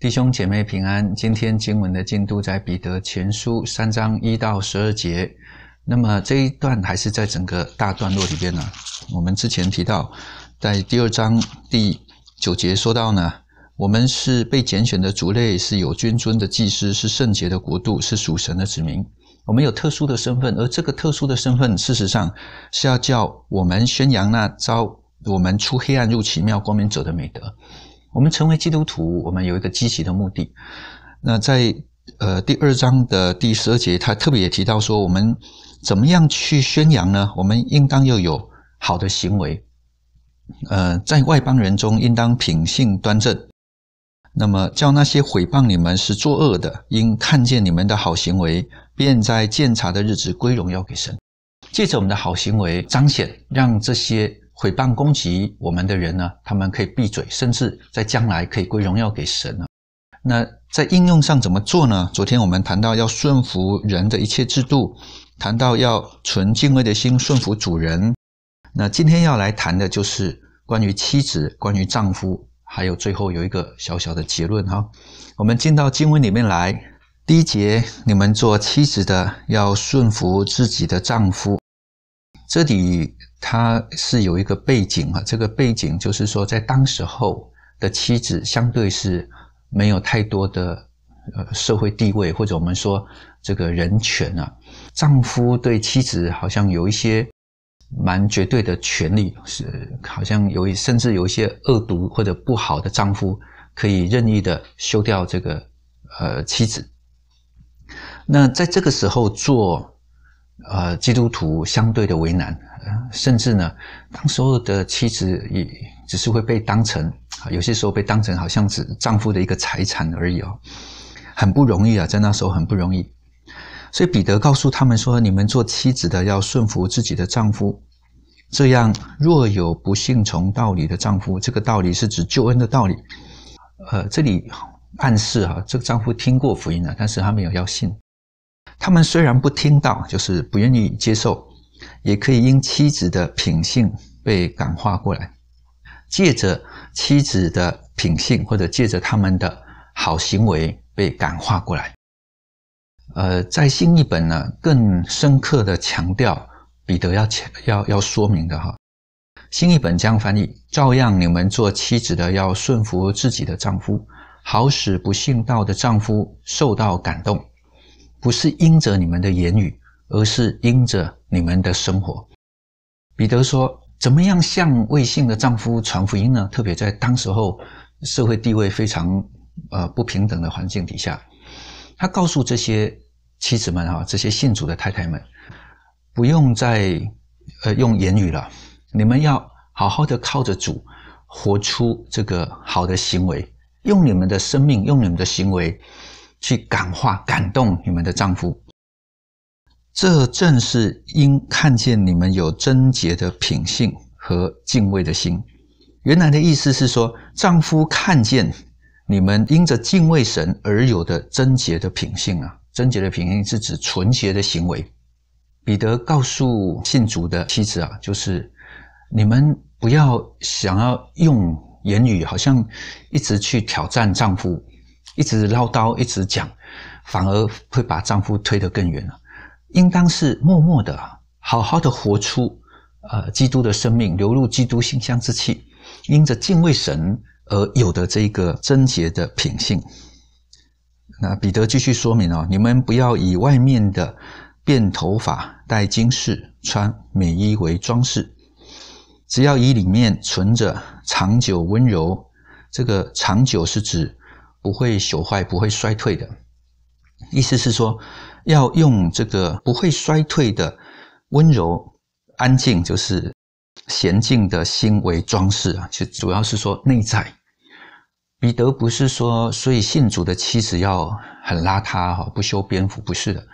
弟兄姐妹平安，今天经文的进度在彼得前书三章一到十二节。那么这一段还是在整个大段落里边呢。我们之前提到，在第二章第九节说到呢，我们是被拣选的族类，是有君尊的祭司，是圣洁的国度，是属神的子民。我们有特殊的身份，而这个特殊的身份，事实上是要叫我们宣扬那招我们出黑暗入奇妙光明者的美德。我们成为基督徒，我们有一个积极的目的。那在呃第二章的第十二节，他特别也提到说，我们怎么样去宣扬呢？我们应当要有好的行为，呃，在外邦人中应当品性端正。那么，叫那些毁谤你们是作恶的，因看见你们的好行为，便在鉴察的日子归荣耀给神。借着我们的好行为彰显，让这些。毁谤攻击我们的人呢？他们可以闭嘴，甚至在将来可以归荣耀给神呢。那在应用上怎么做呢？昨天我们谈到要顺服人的一切制度，谈到要存敬畏的心顺服主人。那今天要来谈的就是关于妻子、关于丈夫，还有最后有一个小小的结论哈。我们进到经文里面来，第一节你们做妻子的要顺服自己的丈夫，这里。他是有一个背景啊，这个背景就是说，在当时候的妻子相对是没有太多的呃社会地位，或者我们说这个人权啊，丈夫对妻子好像有一些蛮绝对的权利，是好像有一甚至有一些恶毒或者不好的丈夫可以任意的休掉这个呃妻子。那在这个时候做。呃，基督徒相对的为难，甚至呢，当时候的妻子也只是会被当成，有些时候被当成好像是丈夫的一个财产而已哦，很不容易啊，在那时候很不容易。所以彼得告诉他们说：“你们做妻子的要顺服自己的丈夫，这样若有不信从道理的丈夫，这个道理是指救恩的道理。呃，这里暗示哈，这个丈夫听过福音了，但是他没有要信。”他们虽然不听到，就是不愿意接受，也可以因妻子的品性被感化过来，借着妻子的品性，或者借着他们的好行为被感化过来。呃，在新译本呢，更深刻的强调彼得要强要要说明的哈。新译本将翻译，照样你们做妻子的要顺服自己的丈夫，好使不幸道的丈夫受到感动。不是因着你们的言语，而是因着你们的生活。彼得说：“怎么样向未信的丈夫传福音呢？特别在当时候社会地位非常呃不平等的环境底下，他告诉这些妻子们哈，这些信主的太太们，不用再呃用言语了，你们要好好的靠着主，活出这个好的行为，用你们的生命，用你们的行为。”去感化、感动你们的丈夫，这正是因看见你们有贞洁的品性和敬畏的心。原来的意思是说，丈夫看见你们因着敬畏神而有的贞洁的品性啊，贞洁的品性是指纯洁的行为。彼得告诉信主的妻子啊，就是你们不要想要用言语，好像一直去挑战丈夫。一直唠叨，一直讲，反而会把丈夫推得更远了。应当是默默的，好好的活出，呃，基督的生命，流入基督馨香之气，因着敬畏神而有的这一个贞洁的品性。那彼得继续说明哦，你们不要以外面的辫头发、戴金饰、穿美衣为装饰，只要以里面存着长久温柔。这个长久是指。不会朽坏、不会衰退的，意思是说，要用这个不会衰退的温柔、安静，就是娴静的心为装饰啊。就主要是说内在。彼得不是说，所以信主的妻子要很邋遢哈，不修边幅，不是的。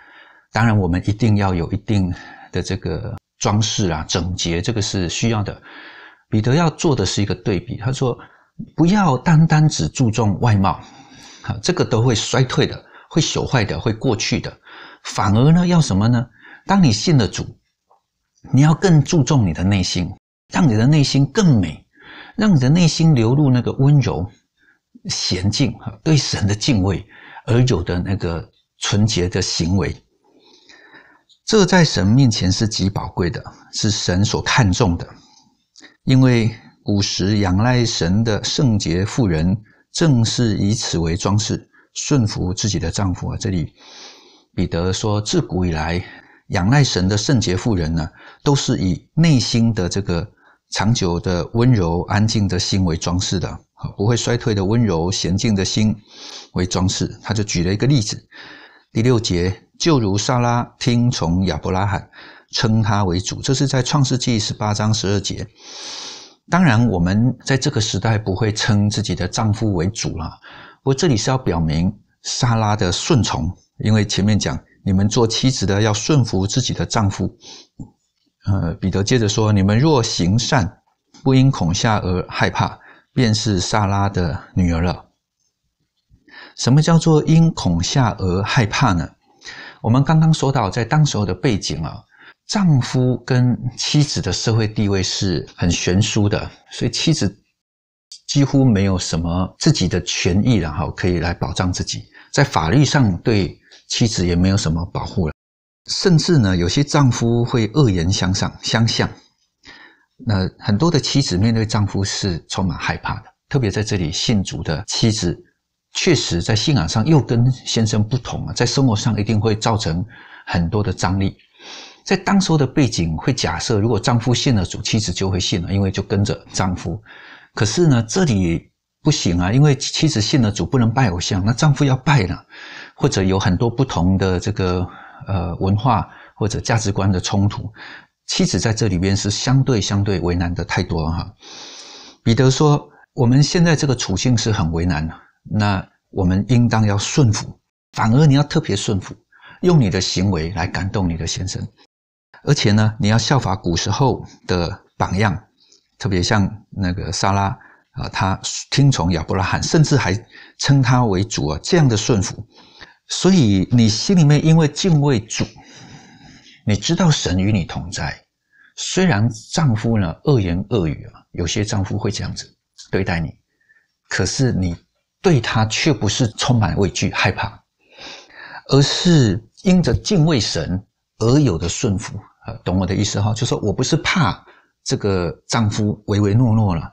当然，我们一定要有一定的这个装饰啊，整洁，这个是需要的。彼得要做的是一个对比，他说。不要单单只注重外貌，啊，这个都会衰退的，会朽坏的，会过去的。反而呢，要什么呢？当你信了主，你要更注重你的内心，让你的内心更美，让你的内心流入那个温柔、娴静哈，对神的敬畏，而有的那个纯洁的行为。这在神面前是极宝贵的，是神所看重的，因为。古时仰赖神的圣洁妇人，正是以此为装饰，顺服自己的丈夫啊。这里彼得说，自古以来仰赖神的圣洁妇人呢，都是以内心的这个长久的温柔安静的心为装饰的，不会衰退的温柔娴静的心为装饰。他就举了一个例子，第六节，就如撒拉听从亚伯拉罕，称他为主，这是在创世纪十八章十二节。当然，我们在这个时代不会称自己的丈夫为主了。过这里是要表明莎拉的顺从，因为前面讲你们做妻子的要顺服自己的丈夫。呃，彼得接着说：“你们若行善，不因恐吓而害怕，便是莎拉的女儿了。”什么叫做因恐吓而害怕呢？我们刚刚说到，在当时候的背景啊。丈夫跟妻子的社会地位是很悬殊的，所以妻子几乎没有什么自己的权益，然后可以来保障自己，在法律上对妻子也没有什么保护了。甚至呢，有些丈夫会恶言相向，相向。那很多的妻子面对丈夫是充满害怕的，特别在这里，信主的妻子确实，在信仰上又跟先生不同啊，在生活上一定会造成很多的张力。在当时的背景，会假设如果丈夫信了主，妻子就会信了，因为就跟着丈夫。可是呢，这里不行啊，因为妻子信了主不能拜偶像，那丈夫要拜呢，或者有很多不同的这个呃文化或者价值观的冲突。妻子在这里边是相对相对为难的太多了哈。彼得说：“我们现在这个处境是很为难的，那我们应当要顺服，反而你要特别顺服，用你的行为来感动你的先生。”而且呢，你要效法古时候的榜样，特别像那个莎拉啊，她听从亚伯拉罕，甚至还称他为主啊，这样的顺服。所以你心里面因为敬畏主，你知道神与你同在。虽然丈夫呢恶言恶语啊，有些丈夫会这样子对待你，可是你对他却不是充满畏惧害怕，而是因着敬畏神而有的顺服。懂我的意思哈，就说我不是怕这个丈夫唯唯诺诺了，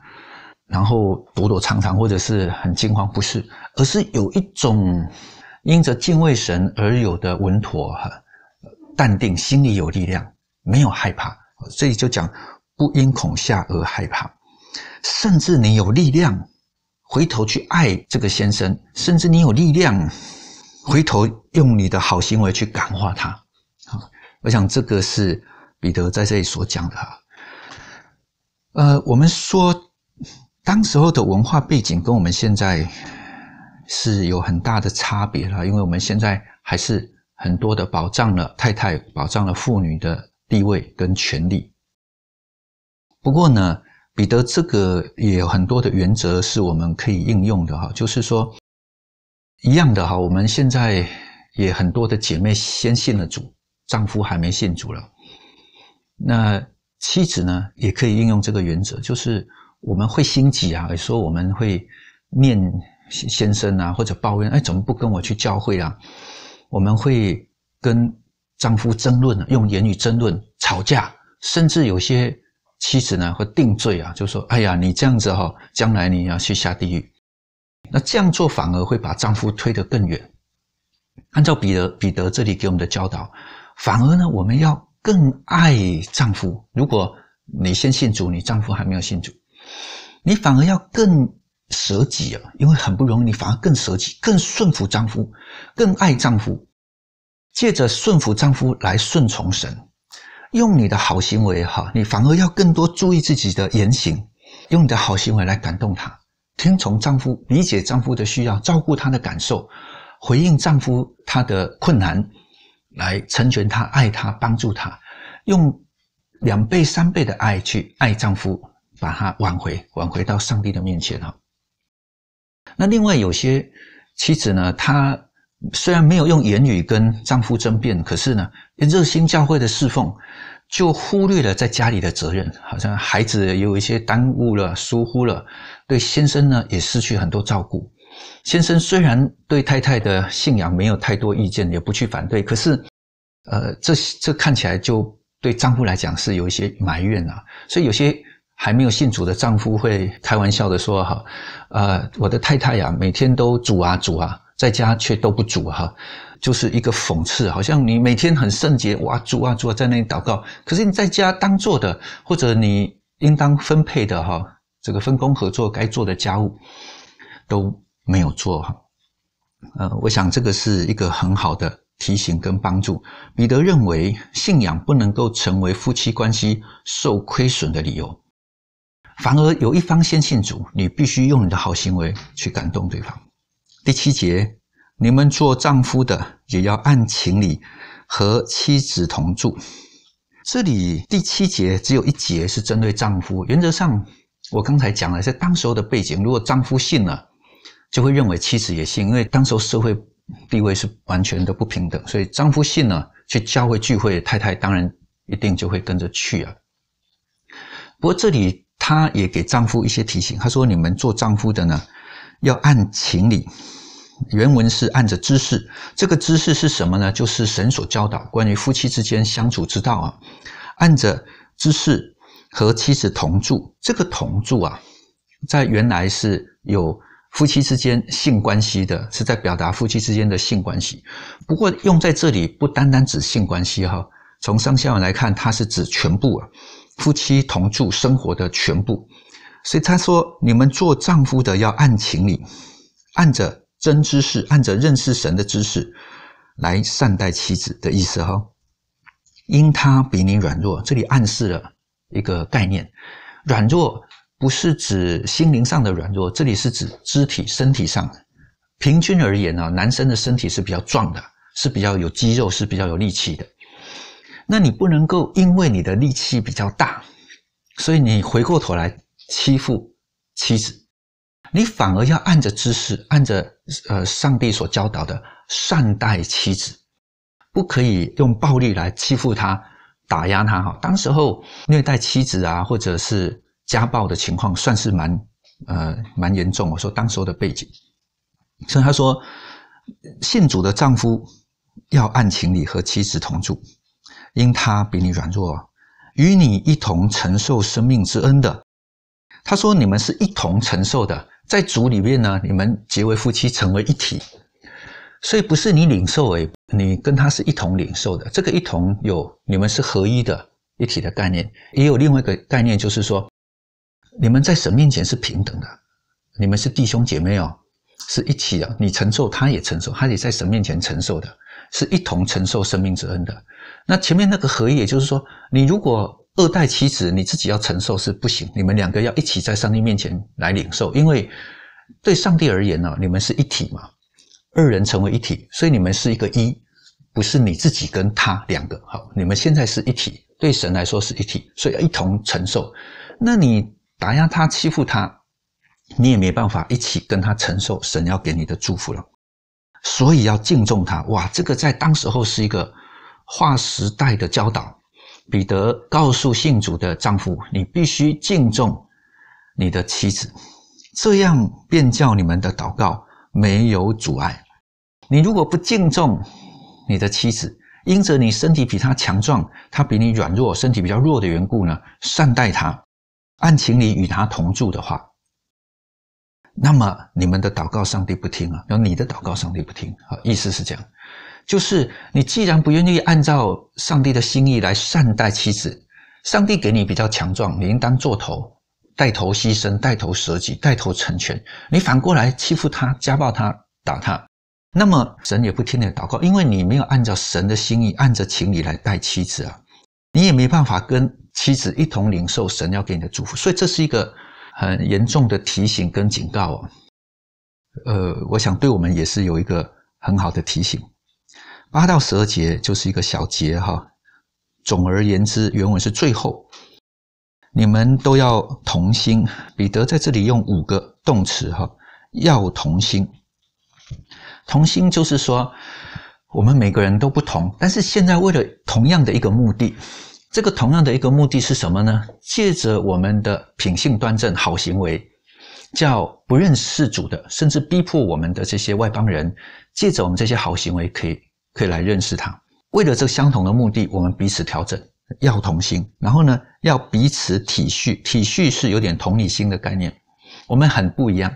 然后躲躲藏藏或者是很惊慌不适，而是有一种因着敬畏神而有的稳妥、淡定，心里有力量，没有害怕。所以就讲不因恐吓而害怕，甚至你有力量回头去爱这个先生，甚至你有力量回头用你的好行为去感化他。我想这个是彼得在这里所讲的哈。呃，我们说当时候的文化背景跟我们现在是有很大的差别了，因为我们现在还是很多的保障了太太保障了妇女的地位跟权利。不过呢，彼得这个也有很多的原则是我们可以应用的哈，就是说一样的哈，我们现在也很多的姐妹先信了主。丈夫还没信主了，那妻子呢？也可以运用这个原则，就是我们会心急啊，候我们会念先生啊，或者抱怨：“哎，怎么不跟我去教会啊？”我们会跟丈夫争论，用言语争论、吵架，甚至有些妻子呢会定罪啊，就说：“哎呀，你这样子哈，将来你要去下地狱。”那这样做反而会把丈夫推得更远。按照彼得，彼得这里给我们的教导。反而呢，我们要更爱丈夫。如果你先信主，你丈夫还没有信主，你反而要更舍己啊，因为很不容易。你反而更舍己，更顺服丈夫，更爱丈夫，借着顺服丈夫来顺从神。用你的好行为哈，你反而要更多注意自己的言行，用你的好行为来感动他，听从丈夫，理解丈夫的需要，照顾他的感受，回应丈夫他的困难。来成全他，爱他，帮助他，用两倍、三倍的爱去爱丈夫，把他挽回，挽回到上帝的面前哈。那另外有些妻子呢，她虽然没有用言语跟丈夫争辩，可是呢，热心教会的侍奉就忽略了在家里的责任，好像孩子有一些耽误了、疏忽了，对先生呢也失去很多照顾。先生虽然对太太的信仰没有太多意见，也不去反对，可是，呃，这这看起来就对丈夫来讲是有一些埋怨呐。所以有些还没有信主的丈夫会开玩笑的说：“哈，呃，我的太太呀，每天都煮啊煮啊，在家却都不煮哈，就是一个讽刺，好像你每天很圣洁，哇，煮啊煮啊，在那里祷告，可是你在家当做的或者你应当分配的哈，这个分工合作该做的家务都。”没有做，呃，我想这个是一个很好的提醒跟帮助。彼得认为，信仰不能够成为夫妻关系受亏损的理由，反而有一方先信主，你必须用你的好行为去感动对方。第七节，你们做丈夫的也要按情理和妻子同住。这里第七节只有一节是针对丈夫，原则上我刚才讲了，在当时候的背景，如果丈夫信了。就会认为妻子也信，因为当时社会地位是完全的不平等，所以丈夫信了去教会聚会，太太当然一定就会跟着去啊。不过这里，他也给丈夫一些提醒，他说：“你们做丈夫的呢，要按情理。”原文是按着知识，这个知识是什么呢？就是神所教导关于夫妻之间相处之道啊。按着知识和妻子同住，这个同住啊，在原来是有。夫妻之间性关系的是在表达夫妻之间的性关系，不过用在这里不单单指性关系哈。从上下文来看，它是指全部啊，夫妻同住生活的全部。所以他说，你们做丈夫的要按情理，按着真知识，按着认识神的知识来善待妻子的意思哈。因他比你软弱，这里暗示了一个概念，软弱。不是指心灵上的软弱，这里是指肢体身体上的。平均而言啊，男生的身体是比较壮的，是比较有肌肉，是比较有力气的。那你不能够因为你的力气比较大，所以你回过头来欺负妻子，你反而要按着姿势，按着呃上帝所教导的善待妻子，不可以用暴力来欺负他，打压他哈。当时候虐待妻子啊，或者是。家暴的情况算是蛮呃蛮严重。我说当时候的背景，所以他说，信主的丈夫要按情理和妻子同住，因他比你软弱，与你一同承受生命之恩的。他说你们是一同承受的，在主里面呢，你们结为夫妻，成为一体，所以不是你领受诶，你跟他是一同领受的。这个一同有你们是合一的一体的概念，也有另外一个概念，就是说。你们在神面前是平等的，你们是弟兄姐妹哦，是一起的。你承受，他也承受，他也在神面前承受的，是一同承受生命之恩的。那前面那个合意，也就是说，你如果二代妻子，你自己要承受是不行，你们两个要一起在上帝面前来领受，因为对上帝而言呢，你们是一体嘛，二人成为一体，所以你们是一个一，不是你自己跟他两个。好，你们现在是一体，对神来说是一体，所以要一同承受。那你。打压他，欺负他，你也没办法一起跟他承受神要给你的祝福了。所以要敬重他。哇，这个在当时候是一个划时代的教导。彼得告诉信主的丈夫：“你必须敬重你的妻子，这样便叫你们的祷告没有阻碍。你如果不敬重你的妻子，因着你身体比他强壮，他比你软弱，身体比较弱的缘故呢，善待他。”按情理与他同住的话，那么你们的祷告上帝不听啊？那你的祷告上帝不听啊？意思是这样，就是你既然不愿意按照上帝的心意来善待妻子，上帝给你比较强壮，你应当做头，带头牺牲，带头舍己，带头成全，你反过来欺负他、家暴他、打他，那么神也不听你的祷告，因为你没有按照神的心意，按着情理来待妻子啊，你也没办法跟。妻子一同领受神要给你的祝福，所以这是一个很严重的提醒跟警告哦。呃，我想对我们也是有一个很好的提醒。八到十二节就是一个小节哈。总而言之，原文是最后，你们都要同心。彼得在这里用五个动词哈，要同心。同心就是说，我们每个人都不同，但是现在为了同样的一个目的。这个同样的一个目的是什么呢？借着我们的品性端正、好行为，叫不认识主的，甚至逼迫我们的这些外邦人，借着我们这些好行为，可以可以来认识他。为了这相同的目的，我们彼此调整，要同心，然后呢，要彼此体恤。体恤是有点同理心的概念。我们很不一样，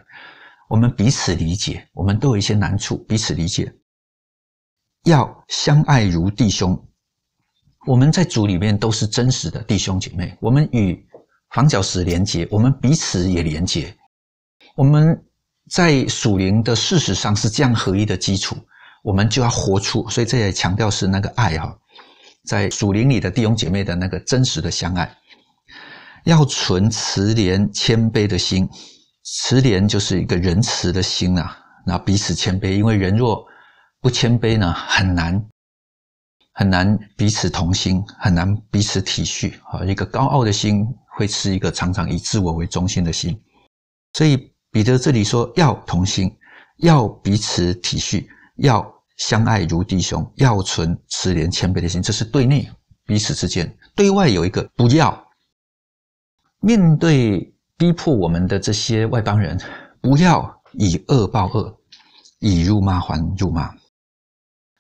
我们彼此理解，我们都有一些难处，彼此理解，要相爱如弟兄。我们在主里面都是真实的弟兄姐妹，我们与房角石连接，我们彼此也连接。我们在属灵的事实上是这样合一的基础，我们就要活出。所以这也强调是那个爱哈，在属灵里的弟兄姐妹的那个真实的相爱，要存慈怜谦卑的心，慈怜就是一个仁慈的心啊，那彼此谦卑，因为人若不谦卑呢，很难。很难彼此同心，很难彼此体恤啊！一个高傲的心，会是一个常常以自我为中心的心。所以彼得这里说，要同心，要彼此体恤，要相爱如弟兄，要存慈怜谦卑的心。这是对内彼此之间；对外有一个不要面对逼迫我们的这些外邦人，不要以恶报恶，以辱骂还辱骂。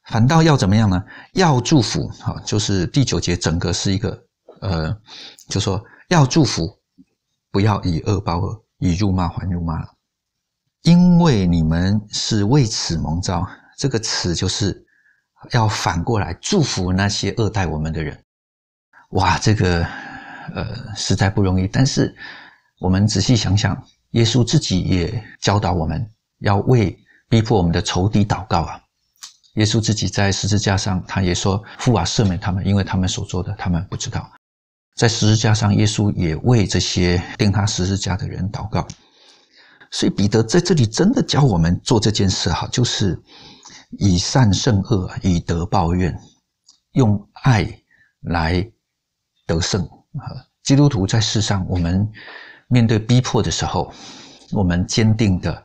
反倒要怎么样呢？要祝福啊！就是第九节整个是一个呃，就说要祝福，不要以恶报恶，以辱骂还辱骂，因为你们是为此蒙召。这个“词就是要反过来祝福那些恶待我们的人。哇，这个呃实在不容易。但是我们仔细想想，耶稣自己也教导我们要为逼迫我们的仇敌祷告啊。耶稣自己在十字架上，他也说：“父啊，赦免他们，因为他们所做的，他们不知道。”在十字架上，耶稣也为这些钉他十字架的人祷告。所以彼得在这里真的教我们做这件事哈，就是以善胜恶，以德报怨，用爱来得胜啊！基督徒在世上，我们面对逼迫的时候，我们坚定的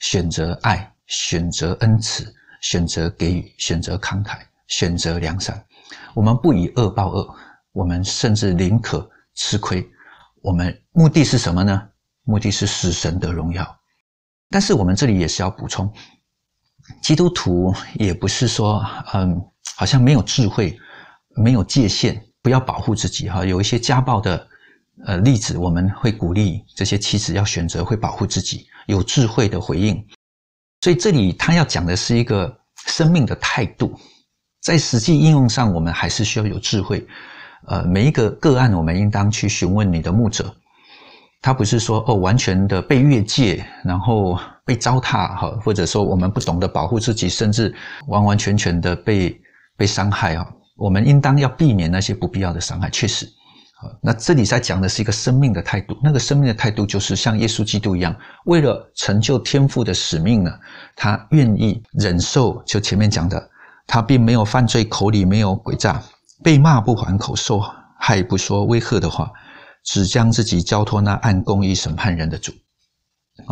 选择爱，选择恩慈。选择给予，选择慷慨，选择良善。我们不以恶报恶，我们甚至宁可吃亏。我们目的是什么呢？目的是使神的荣耀。但是我们这里也是要补充，基督徒也不是说，嗯，好像没有智慧，没有界限，不要保护自己哈。有一些家暴的呃例子，我们会鼓励这些妻子要选择会保护自己，有智慧的回应。所以这里他要讲的是一个生命的态度，在实际应用上，我们还是需要有智慧。呃，每一个个案，我们应当去询问你的牧者，他不是说哦完全的被越界，然后被糟蹋哈，或者说我们不懂得保护自己，甚至完完全全的被被伤害哈。我们应当要避免那些不必要的伤害，确实。那这里在讲的是一个生命的态度，那个生命的态度就是像耶稣基督一样，为了成就天父的使命呢，他愿意忍受。就前面讲的，他并没有犯罪，口里没有诡诈，被骂不还口，受害不说威吓的话，只将自己交托那按公义审判人的主，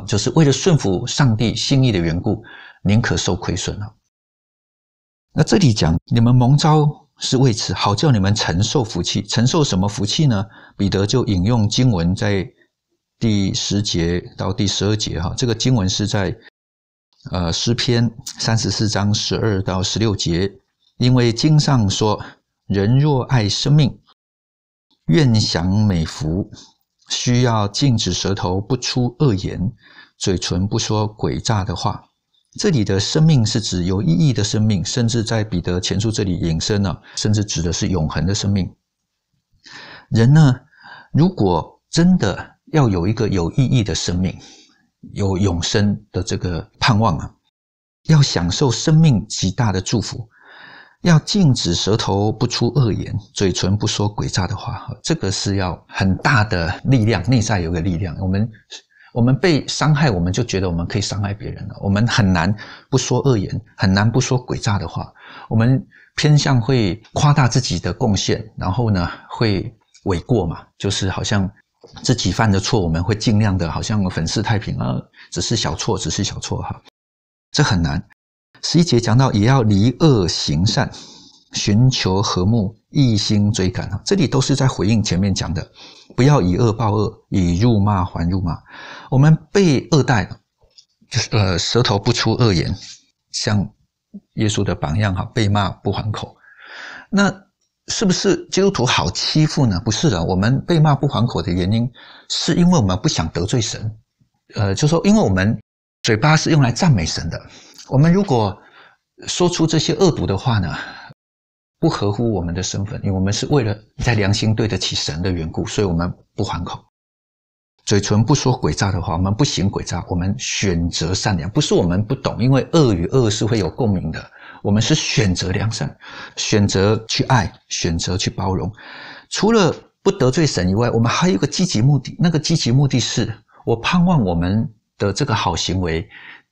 就是为了顺服上帝心意的缘故，宁可受亏损了。那这里讲你们蒙招。是为此好叫你们承受福气，承受什么福气呢？彼得就引用经文，在第十节到第十二节哈，这个经文是在呃诗篇三十四章十二到十六节，因为经上说，人若爱生命，愿享美福，需要禁止舌头不出恶言，嘴唇不说诡诈的话。这里的生命是指有意义的生命，甚至在彼得前书这里引申了，甚至指的是永恒的生命。人呢，如果真的要有一个有意义的生命，有永生的这个盼望啊，要享受生命极大的祝福，要禁止舌头不出恶言，嘴唇不说诡诈的话，这个是要很大的力量，内在有个力量，我们。我们被伤害，我们就觉得我们可以伤害别人了。我们很难不说恶言，很难不说诡诈的话。我们偏向会夸大自己的贡献，然后呢，会诿过嘛，就是好像自己犯的错，我们会尽量的好像粉饰太平啊，只是小错，只是小错哈。这很难。十一节讲到，也要离恶行善。寻求和睦，一心追赶啊，这里都是在回应前面讲的，不要以恶报恶，以辱骂还辱骂。我们被恶待，就是呃，舌头不出恶言，像耶稣的榜样哈，被骂不还口。那是不是基督徒好欺负呢？不是的，我们被骂不还口的原因，是因为我们不想得罪神。呃，就说因为我们嘴巴是用来赞美神的，我们如果说出这些恶毒的话呢？不合乎我们的身份，因为我们是为了在良心对得起神的缘故，所以我们不还口，嘴唇不说诡诈的话，我们不行诡诈，我们选择善良。不是我们不懂，因为恶与恶是会有共鸣的。我们是选择良善，选择去爱，选择去包容。除了不得罪神以外，我们还有一个积极目的。那个积极目的是，我盼望我们的这个好行为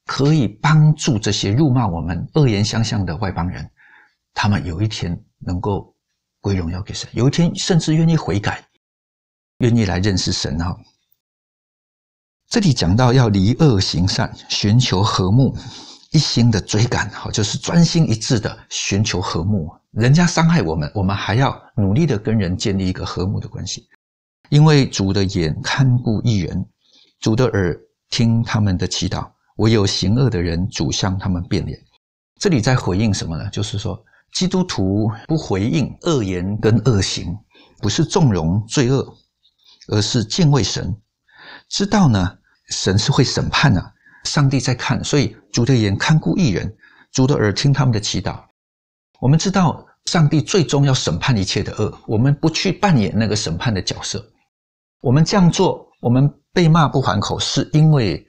可以帮助这些辱骂我们、恶言相向的外邦人。他们有一天能够归荣耀给神，有一天甚至愿意悔改，愿意来认识神。哈。这里讲到要离恶行善，寻求和睦，一心的追赶，哈，就是专心一致的寻求和睦。人家伤害我们，我们还要努力的跟人建立一个和睦的关系，因为主的眼看顾一人，主的耳听他们的祈祷。唯有行恶的人，主向他们变脸。这里在回应什么呢？就是说。基督徒不回应恶言跟恶行，不是纵容罪恶，而是敬畏神。知道呢，神是会审判的，上帝在看，所以主的眼看顾一人，主的耳听他们的祈祷。我们知道，上帝最终要审判一切的恶，我们不去扮演那个审判的角色。我们这样做，我们被骂不还口，是因为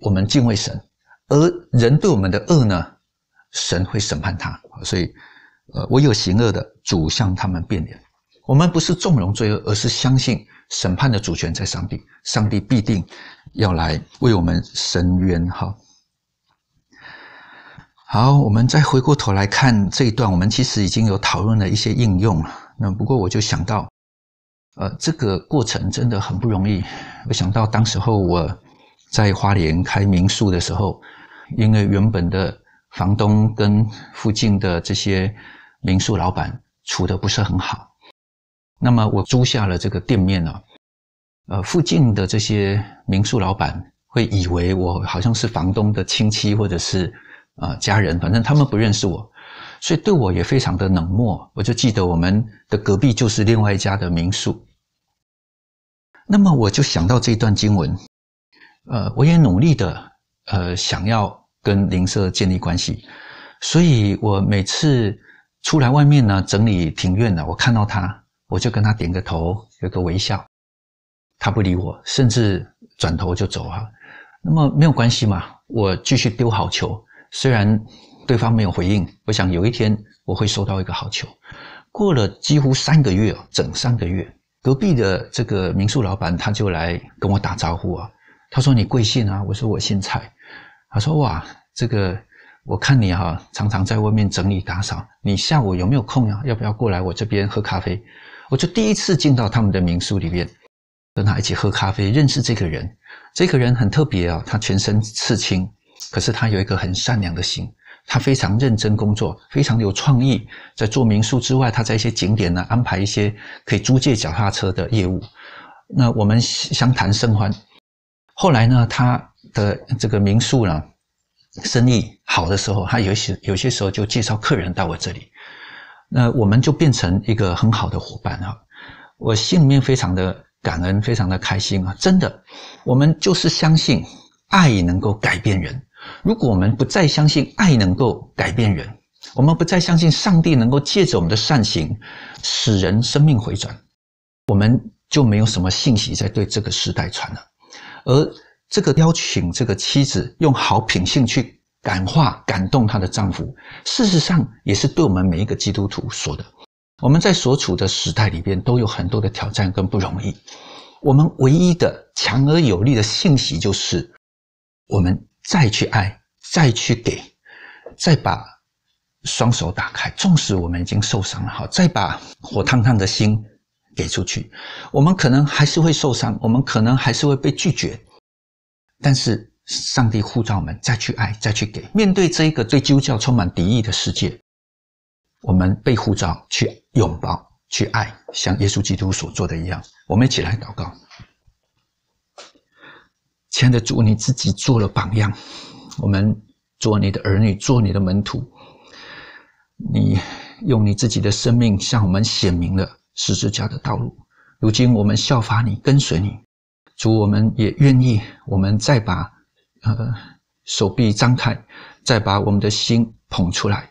我们敬畏神，而人对我们的恶呢，神会审判他，所以。呃，唯有行恶的主向他们变脸。我们不是纵容罪恶，而是相信审判的主权在上帝，上帝必定要来为我们伸冤。哈，好，我们再回过头来看这一段，我们其实已经有讨论的一些应用了。那不过我就想到，呃，这个过程真的很不容易。我想到当时候我在花莲开民宿的时候，因为原本的。房东跟附近的这些民宿老板处的不是很好，那么我租下了这个店面呢，呃，附近的这些民宿老板会以为我好像是房东的亲戚或者是呃家人，反正他们不认识我，所以对我也非常的冷漠。我就记得我们的隔壁就是另外一家的民宿，那么我就想到这一段经文，呃，我也努力的呃想要。跟林舍建立关系，所以我每次出来外面呢，整理庭院呢，我看到他，我就跟他点个头，有个微笑，他不理我，甚至转头就走啊。那么没有关系嘛，我继续丢好球，虽然对方没有回应，我想有一天我会收到一个好球。过了几乎三个月哦，整三个月，隔壁的这个民宿老板他就来跟我打招呼啊，他说：“你贵姓啊？”我说：“我姓蔡。”他说：“哇，这个我看你哈，常常在外面整理打扫。你下午有没有空呀？要不要过来我这边喝咖啡？”我就第一次进到他们的民宿里面，跟他一起喝咖啡，认识这个人。这个人很特别啊，他全身刺青，可是他有一个很善良的心。他非常认真工作，非常有创意。在做民宿之外，他在一些景点呢安排一些可以租借脚踏车的业务。那我们相谈甚欢。后来呢，他。的这个民宿呢，生意好的时候，他有些有些时候就介绍客人到我这里，那我们就变成一个很好的伙伴啊！我心里面非常的感恩，非常的开心啊！真的，我们就是相信爱能够改变人。如果我们不再相信爱能够改变人，我们不再相信上帝能够借着我们的善行使人生命回转，我们就没有什么信息在对这个时代传了，而。这个邀请，这个妻子用好品性去感化、感动她的丈夫，事实上也是对我们每一个基督徒说的。我们在所处的时代里边都有很多的挑战跟不容易。我们唯一的强而有力的信息就是：我们再去爱，再去给，再把双手打开。纵使我们已经受伤了，好，再把火烫烫的心给出去，我们可能还是会受伤，我们可能还是会被拒绝。但是，上帝护照我们再去爱，再去给。面对这一个对基督教充满敌意的世界，我们被护照去拥抱、去爱，像耶稣基督所做的一样。我们一起来祷告：亲爱的主，你自己做了榜样，我们做你的儿女，做你的门徒。你用你自己的生命向我们显明了十字架的道路。如今，我们效法你，跟随你。主，我们也愿意，我们再把呃手臂张开，再把我们的心捧出来。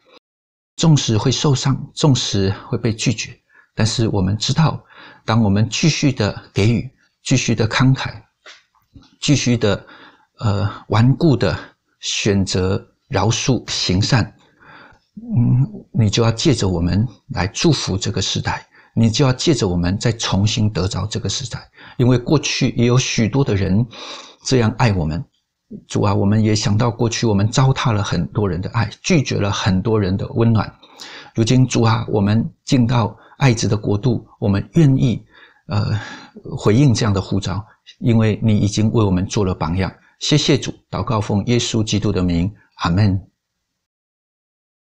纵使会受伤，纵使会被拒绝，但是我们知道，当我们继续的给予，继续的慷慨，继续的呃顽固的选择饶恕行善，嗯，你就要借着我们来祝福这个时代。你就要借着我们再重新得着这个时代，因为过去也有许多的人这样爱我们。主啊，我们也想到过去我们糟蹋了很多人的爱，拒绝了很多人的温暖。如今主啊，我们进到爱子的国度，我们愿意呃回应这样的呼召，因为你已经为我们做了榜样。谢谢主，祷告奉耶稣基督的名，阿门。